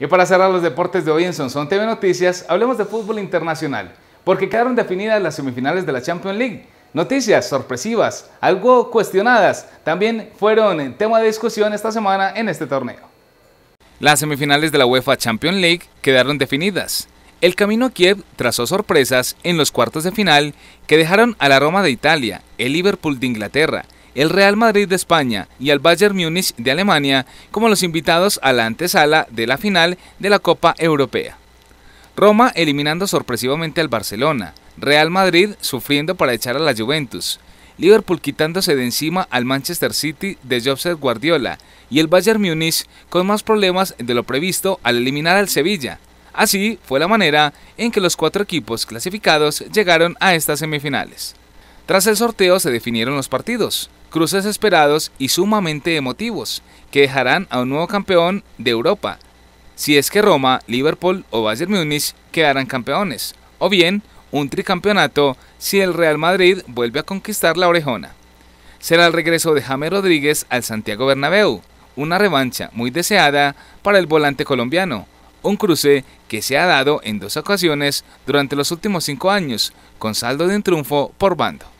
Y para cerrar los deportes de hoy en Sonson TV Noticias, hablemos de fútbol internacional, porque quedaron definidas las semifinales de la Champions League. Noticias sorpresivas, algo cuestionadas, también fueron tema de discusión esta semana en este torneo. Las semifinales de la UEFA Champions League quedaron definidas. El camino a Kiev trazó sorpresas en los cuartos de final que dejaron a la Roma de Italia, el Liverpool de Inglaterra, el Real Madrid de España y el Bayern Múnich de Alemania como los invitados a la antesala de la final de la Copa Europea. Roma eliminando sorpresivamente al Barcelona, Real Madrid sufriendo para echar a la Juventus, Liverpool quitándose de encima al Manchester City de Josep Guardiola y el Bayern Múnich con más problemas de lo previsto al eliminar al Sevilla. Así fue la manera en que los cuatro equipos clasificados llegaron a estas semifinales. Tras el sorteo se definieron los partidos cruces esperados y sumamente emotivos, que dejarán a un nuevo campeón de Europa, si es que Roma, Liverpool o Bayern Múnich quedarán campeones, o bien un tricampeonato si el Real Madrid vuelve a conquistar la orejona. Será el regreso de James Rodríguez al Santiago Bernabéu, una revancha muy deseada para el volante colombiano, un cruce que se ha dado en dos ocasiones durante los últimos cinco años, con saldo de un triunfo por bando.